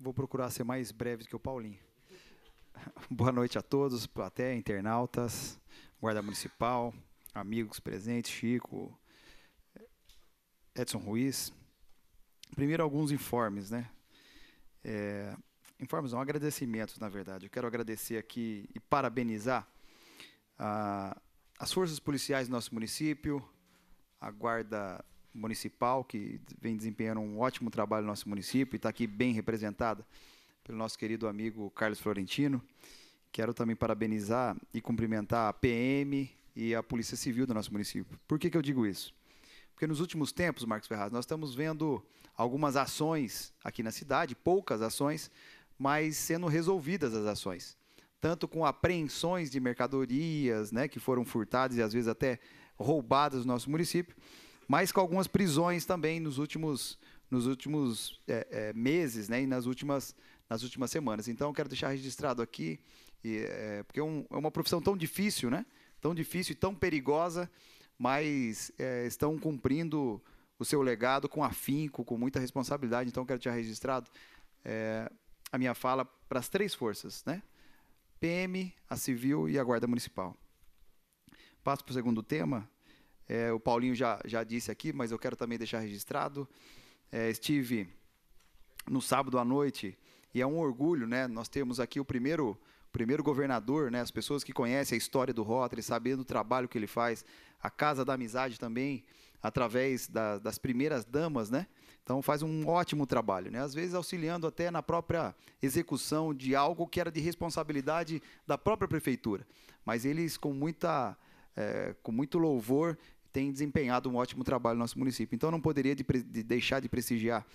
Vou procurar ser mais breve do que o Paulinho. Boa noite a todos, plateia, internautas, guarda municipal, amigos presentes, Chico, Edson Ruiz. Primeiro, alguns informes, né? É, informes não, agradecimentos, na verdade. Eu quero agradecer aqui e parabenizar a, ah, as forças policiais do nosso município, a Guarda municipal, que vem desempenhando um ótimo trabalho no nosso município e está aqui bem representada pelo nosso querido amigo Carlos Florentino. Quero também parabenizar e cumprimentar a PM e a Polícia Civil do nosso município. Por que, que eu digo isso? Porque nos últimos tempos, Marcos Ferraz, nós estamos vendo algumas ações aqui na cidade, poucas ações, mas sendo resolvidas as ações. Tanto com apreensões de mercadorias, né, que foram furtadas e às vezes até roubadas no nosso município, mas com algumas prisões também nos últimos, nos últimos é, é, meses né, e nas últimas, nas últimas semanas. Então, quero deixar registrado aqui, e, é, porque é um, é uma profissão tão difícil, né? tão difícil e tão perigosa, mas é, estão cumprindo o seu legado com afinco, com muita responsabilidade. Então, quero deixar registrado é, a minha fala para as três forças, né? PM, a Civil e a Guarda Municipal. Passo para o segundo tema, é, o Paulinho já, já disse aqui, mas eu quero também deixar registrado. É, estive no sábado à noite e é um orgulho, né? Nós temos aqui o primeiro primeiro governador, né? As pessoas que conhecem a história do Rotary, sabendo do trabalho que ele faz, a Casa da Amizade também, através da, das primeiras damas, né? Então faz um ótimo trabalho, né? Às vezes auxiliando até na própria execução de algo que era de responsabilidade da própria prefeitura, mas eles com muita é, com muito louvor tem desempenhado um ótimo trabalho no nosso município. Então, não poderia de, de deixar de prestigiar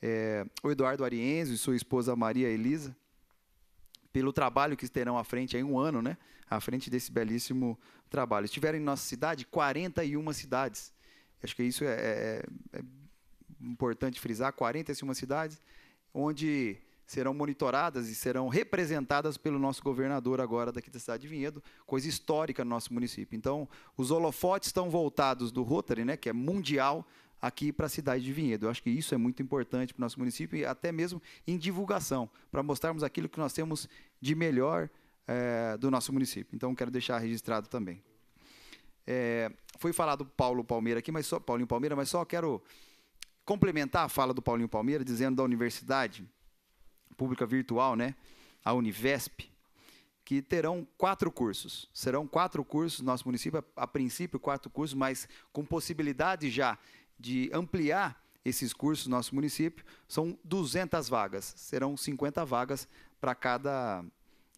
é, o Eduardo Arienzo e sua esposa Maria Elisa pelo trabalho que terão à frente, aí um ano, né? À frente desse belíssimo trabalho. Estiveram em nossa cidade 41 cidades. Acho que isso é, é, é importante frisar: 41 cidades, onde serão monitoradas e serão representadas pelo nosso governador agora daqui da cidade de Vinhedo, coisa histórica no nosso município. Então, os holofotes estão voltados do Rotary, né, que é mundial, aqui para a cidade de Vinhedo. Eu acho que isso é muito importante para o nosso município e até mesmo em divulgação, para mostrarmos aquilo que nós temos de melhor é, do nosso município. Então, quero deixar registrado também. É, foi falado Paulo Palmeira aqui, mas só Paulinho Palmeira, mas só quero complementar a fala do Paulinho Palmeira, dizendo da universidade pública virtual, né? A Univesp, que terão quatro cursos. Serão quatro cursos no nosso município, a, a princípio quatro cursos, mas com possibilidade já de ampliar esses cursos no nosso município. São 200 vagas, serão 50 vagas para cada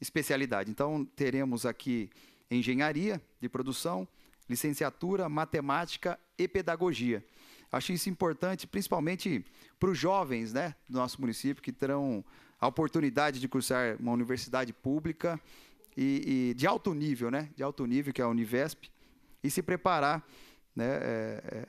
especialidade. Então, teremos aqui engenharia de produção, licenciatura, matemática e pedagogia. Acho isso importante, principalmente para os jovens né, do nosso município, que terão a oportunidade de cursar uma universidade pública e, e de alto nível, né, de alto nível, que é a Univesp, e se preparar né, é, é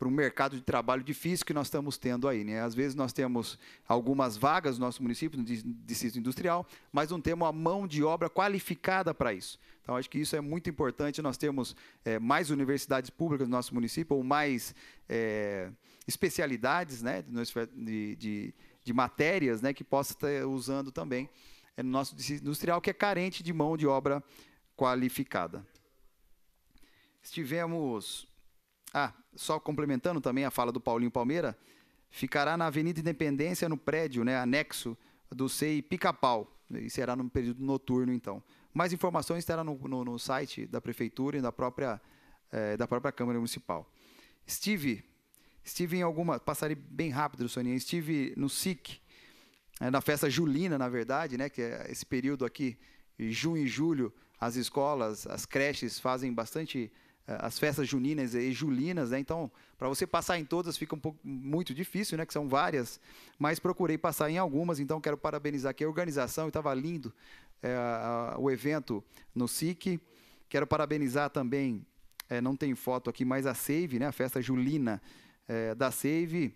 para o mercado de trabalho difícil que nós estamos tendo aí. Né? Às vezes nós temos algumas vagas no nosso município, no distrito industrial, mas não temos a mão de obra qualificada para isso. Então, acho que isso é muito importante. Nós temos é, mais universidades públicas no nosso município, ou mais é, especialidades né, de, de, de, matérias né, que possa estar usando também é, no nosso distrito industrial, que é carente de mão de obra qualificada. Estivemos ah, só complementando também a fala do Paulinho Palmeira, ficará na Avenida Independência, no prédio, né, anexo do CEI Pica-Pau, e será no período noturno, então. Mais informações estará no, no, no site da Prefeitura e da própria, eh, da própria Câmara Municipal. Estive, estive em alguma, passarei bem rápido, Soninha, estive no SIC, eh, na festa julina, na verdade, né, que é esse período aqui, junho e julho, as escolas, as creches fazem bastante eh, as festas juninas e julinas, né? então para você passar em todas fica um pouco muito difícil, né? Que são várias, mas procurei passar em algumas, então quero parabenizar aqui a organização, estava lindo é, a, o evento no SIC. Quero parabenizar também, é, não tem foto aqui, mas a Save, né? A festa julina é, da Save,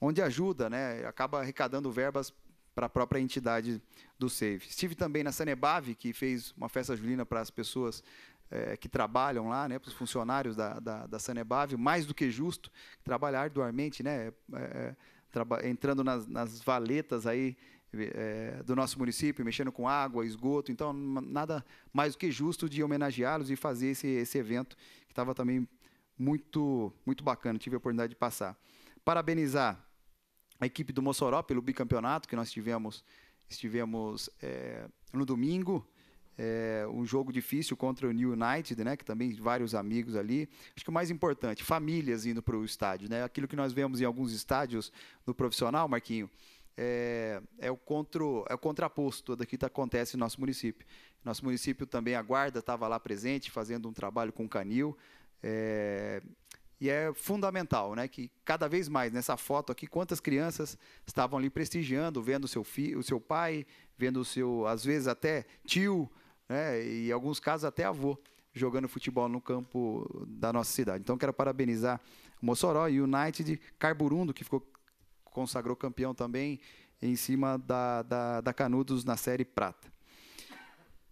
onde ajuda, né? Acaba arrecadando verbas para a própria entidade do Save. Estive também na Sanebave, que fez uma festa julina para as pessoas é, que trabalham lá, né, para os funcionários da, da, da Sanebav, mais do que justo, trabalhar arduamente, né, é, é entrando nas, nas, valetas aí é, do nosso município, mexendo com água, esgoto, então nada mais do que justo de homenageá-los e fazer esse, esse evento, que estava também muito, muito bacana, tive a oportunidade de passar. Parabenizar a equipe do Mossoró pelo bicampeonato que nós tivemos, estivemos é, no domingo, é, um jogo difícil contra o New United, né, que também vários amigos ali. Acho que o mais importante, famílias indo para o estádio. Né, aquilo que nós vemos em alguns estádios no profissional, Marquinho, é, é, o, contra, é o contraposto daquilo que acontece no nosso município. Nosso município também, a guarda estava lá presente, fazendo um trabalho com o Canil. É, e é fundamental, né, que cada vez mais nessa foto aqui quantas crianças estavam ali prestigiando, vendo seu o seu pai, vendo o seu, às vezes até tio, né? e em alguns casos até avô, jogando futebol no campo da nossa cidade. Então quero parabenizar o Mossoró e o United Carburundo, que ficou consagrou campeão também em cima da, da, da Canudos na Série Prata.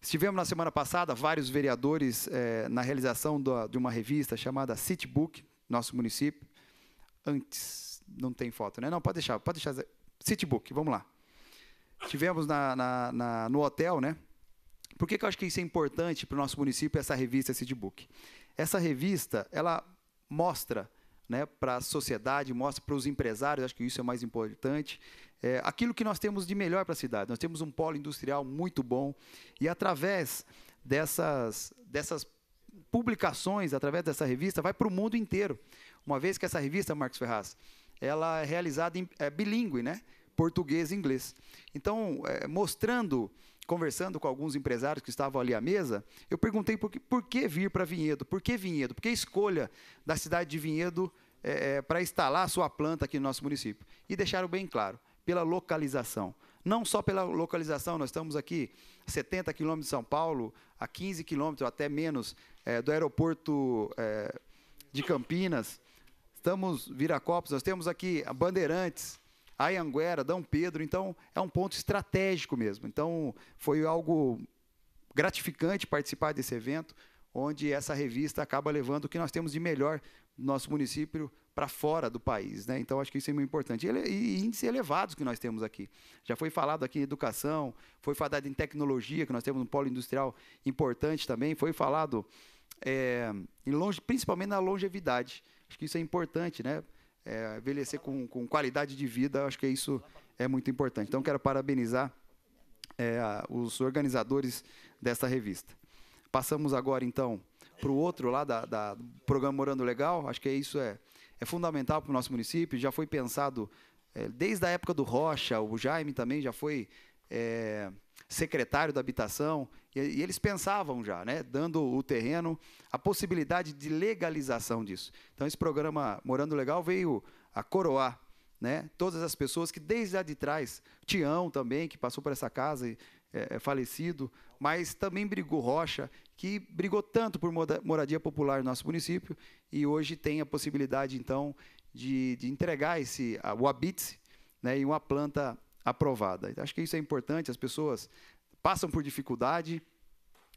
Estivemos na semana passada, vários vereadores, eh, na realização da, de uma revista chamada Book nosso município. Antes, não tem foto, né? Não, pode deixar, pode deixar. Book vamos lá. Tivemos na, na, na, no hotel, né? Por que, que eu acho que isso é importante para o nosso município, essa revista Book? Essa revista, ela mostra né, para a sociedade, mostra para os empresários, acho que isso é mais importante, é, aquilo que nós temos de melhor para a cidade. Nós temos um polo industrial muito bom e através dessas, dessas publicações, através dessa revista, vai para o mundo inteiro. Uma vez que essa revista, Marcos Ferraz, ela é realizada em é, bilíngue, né? português e inglês. Então, é, mostrando conversando com alguns empresários que estavam ali à mesa, eu perguntei por que, por que vir para Vinhedo? Por que Vinhedo? Por que a escolha da cidade de Vinhedo é, é, para instalar a sua planta aqui no nosso município? E deixaram bem claro, pela localização. Não só pela localização, nós estamos aqui 70 quilômetros de São Paulo, a 15 quilômetros, até menos, é, do aeroporto é, de Campinas. Estamos Viracopos, nós temos aqui a Bandeirantes, Anguera, Dom Pedro, então é um ponto estratégico mesmo. Então foi algo gratificante participar desse evento, onde essa revista acaba levando o que nós temos de melhor no nosso município para fora do país. Né? Então, acho que isso é muito importante. E, e índices elevados que nós temos aqui. Já foi falado aqui em educação, foi falado em tecnologia, que nós temos um polo industrial importante também, foi falado é, em longe, principalmente na longevidade. Acho que isso é importante, né? é, envelhecer com, com, qualidade de vida, acho que isso é muito importante. Então, quero parabenizar é, os organizadores desta revista. Passamos agora, então, para o outro lá da, da, do programa Morando Legal. Acho que isso é, é fundamental para o nosso município. Já foi pensado é, desde a época do Rocha, o Jaime também já foi é, secretário da habitação. E, e eles pensavam já, né, dando o terreno, a possibilidade de legalização disso. Então, esse programa Morando Legal veio a coroar né, todas as pessoas que desde lá de trás, Tião também, que passou por essa casa e é, é falecido, mas também Brigou Rocha, que brigou tanto por moradia popular no nosso município e hoje tem a possibilidade, então, de, de entregar esse, o habite né, e uma planta aprovada. Então, acho que isso é importante, as pessoas passam por dificuldade.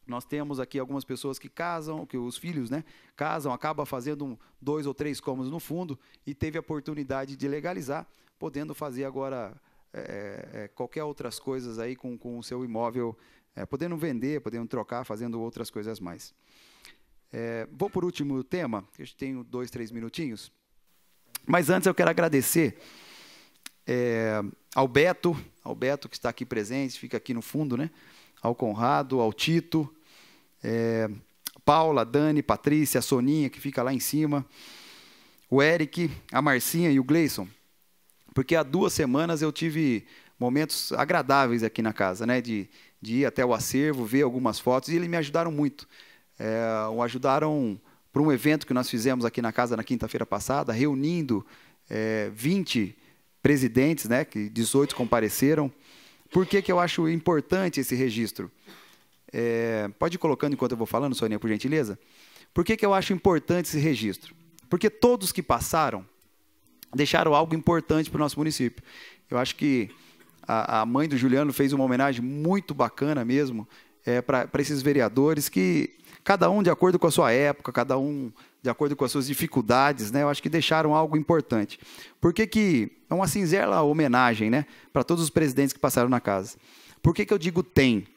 Nós temos aqui algumas pessoas que casam, que os filhos, né, casam, acaba fazendo um, dois ou três cômodos no fundo e teve a oportunidade de legalizar, podendo fazer agora é, é, qualquer outras coisas aí com, com o seu imóvel, é, podendo vender, podendo trocar, fazendo outras coisas mais. vou por último tema, que a gente tem dois, três minutinhos. Mas antes eu quero agradecer ao Beto, ao Beto, que está aqui presente, fica aqui no fundo, né? Ao Conrado, ao Tito, é, Paula, Dani, Patrícia, Soninha, que fica lá em cima, o Eric, a Marcinha e o Gleison. Porque há duas semanas eu tive momentos agradáveis aqui na casa, né? De, de ir até o acervo, ver algumas fotos, e eles me ajudaram muito. É, o ajudaram para um evento que nós fizemos aqui na casa na quinta-feira passada, reunindo é, 20 presidentes, né, que 18 compareceram. Por que, que eu acho importante esse registro? É, pode ir colocando enquanto eu vou falando, Sonia, por gentileza. Por que, que eu acho importante esse registro? Porque todos que passaram deixaram algo importante para o nosso município. Eu acho que a, a, mãe do Juliano fez uma homenagem muito bacana mesmo é, para esses vereadores que cada um de acordo com a sua época, cada um de acordo com as suas dificuldades, né? Eu acho que deixaram algo importante. Por que, que é uma singela homenagem, né, para todos os presidentes que passaram na casa? Por que, que eu digo tem?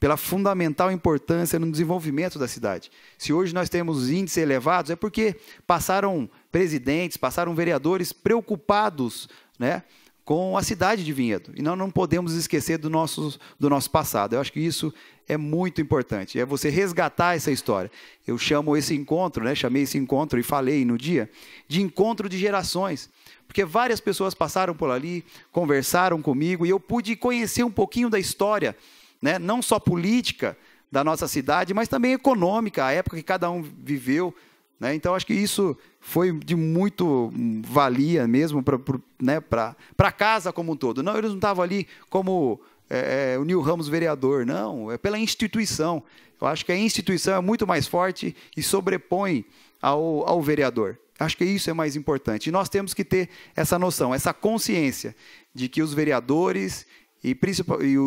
Pela fundamental importância no desenvolvimento da cidade. Se hoje nós temos índices elevados, é porque passaram presidentes, passaram vereadores preocupados, né, com a cidade de Vinhedo. E nós não podemos esquecer do nosso, do nosso passado. Eu acho que isso é muito importante. É você resgatar essa história. Eu chamo esse encontro, né? Chamei esse encontro e falei no dia de encontro de gerações, porque várias pessoas passaram por ali, conversaram comigo e eu pude conhecer um pouquinho da história, né? Não só política da nossa cidade, mas também econômica, a época que cada um viveu. Né? Então, acho que isso foi de muito valia mesmo para né? Pra, casa como um todo. Não, eles não estavam ali como é, é, o Nil Ramos vereador, não, é pela instituição. Eu acho que a instituição é muito mais forte e sobrepõe ao, ao vereador. Acho que isso é mais importante. E nós temos que ter essa noção, essa consciência de que os vereadores e,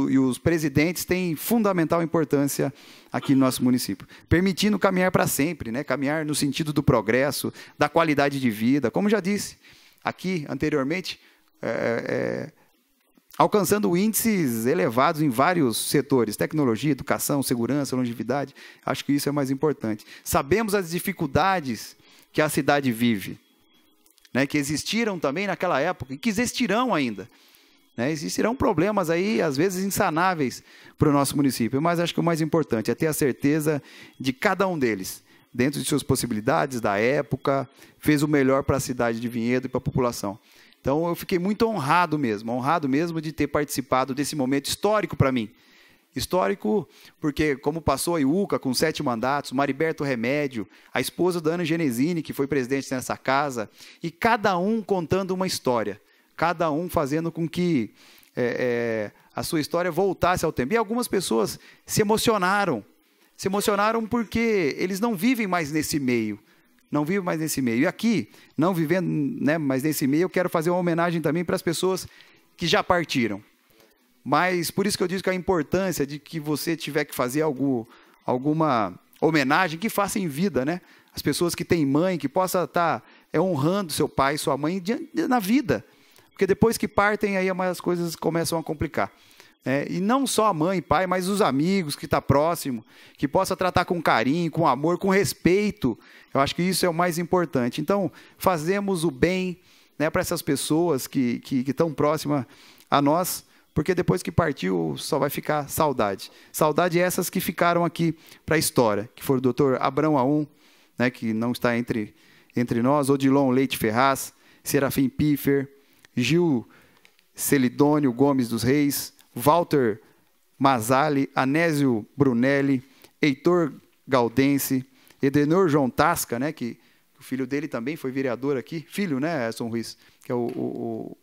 e, os presidentes têm fundamental importância aqui no nosso município, permitindo caminhar para sempre, né? caminhar no sentido do progresso, da qualidade de vida. Como já disse aqui anteriormente, é, é, alcançando índices elevados em vários setores: tecnologia, educação, segurança, longevidade. Acho que isso é mais importante. Sabemos as dificuldades que a cidade vive, né, que existiram também naquela época e que existirão ainda. Né, existirão problemas aí, às vezes insanáveis, para o nosso município, mas acho que o mais importante é ter a certeza de cada um deles, dentro de suas possibilidades, da época, fez o melhor para a cidade de Vinhedo e para a população. Então eu fiquei muito honrado mesmo, honrado mesmo de ter participado desse momento histórico para mim. Histórico porque, como passou a Iuca com sete mandatos, Mariberto Remédio, a esposa da Ana Genesini, que foi presidente nessa casa, e cada um contando uma história, cada um fazendo com que é, é, a sua história voltasse ao tempo. E algumas pessoas se emocionaram, se emocionaram porque eles não vivem mais nesse meio não vivo mais nesse meio. E aqui, não vivendo né, mais nesse meio, eu quero fazer uma homenagem também para as pessoas que já partiram. Mas por isso que eu digo que a importância de que você tiver que fazer alguma homenagem que faça em vida, né? As pessoas que têm mãe, que possa estar tá, é, honrando seu pai, sua mãe na vida. Porque depois que partem, aí é as coisas começam a complicar. É, e não só a mãe, pai, mas os amigos que está próximo, que possa tratar com carinho, com amor, com respeito. Eu acho que isso é o mais importante. Então, fazemos o bem né, para essas pessoas que estão próximas a nós, porque depois que partiu só vai ficar saudade. Saudade é essas que ficaram aqui para a história, que foram o doutor Abrão Aum, né, que não está entre, entre nós, Odilon Leite Ferraz, Serafim Piffer, Gil Celidônio Gomes dos Reis, Walter Mazali, Anésio Brunelli, Heitor Galdense, Edenor João Tasca, né, que o filho dele também foi vereador aqui, filho, né, Edson Ruiz, que é o, o, o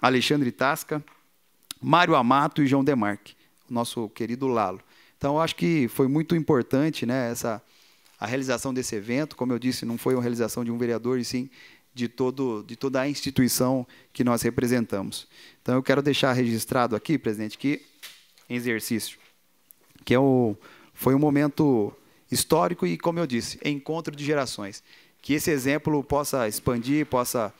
Alexandre Tasca, Mário Amato e João Demarque, nosso querido Lalo. Então, acho que foi muito importante né, essa, a realização desse evento. Como eu disse, não foi uma realização de um vereador, e sim de, todo, de toda a instituição que nós representamos. Então, eu quero deixar registrado aqui, presidente, que exercício, que é o, foi um momento histórico e, como eu disse, encontro de gerações. Que esse exemplo possa expandir, possa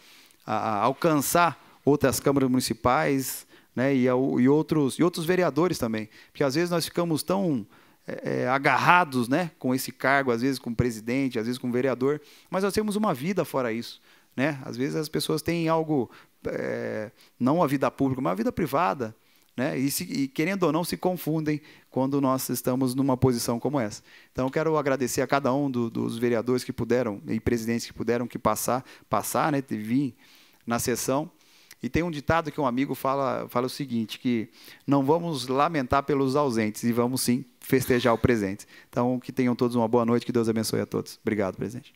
a, a, alcançar outras câmaras municipais né, e, ao, e, outros, e outros vereadores também. Porque, às vezes, nós ficamos tão é, é agarrados né, com esse cargo, às vezes com presidente, às vezes com vereador, mas nós temos uma vida fora isso. Né? Às vezes as pessoas têm algo, é, não a vida pública, mas a vida privada, né? E, se, e, querendo ou não, se confundem quando nós estamos numa posição como essa. Então, quero agradecer a cada um do, dos vereadores que puderam e presidentes que puderam que passar, passar, né, vir na sessão. E tem um ditado que um amigo fala, fala o seguinte, que não vamos lamentar pelos ausentes e vamos sim festejar o presente. Então, que tenham todos uma boa noite, que Deus abençoe a todos. Obrigado, presidente.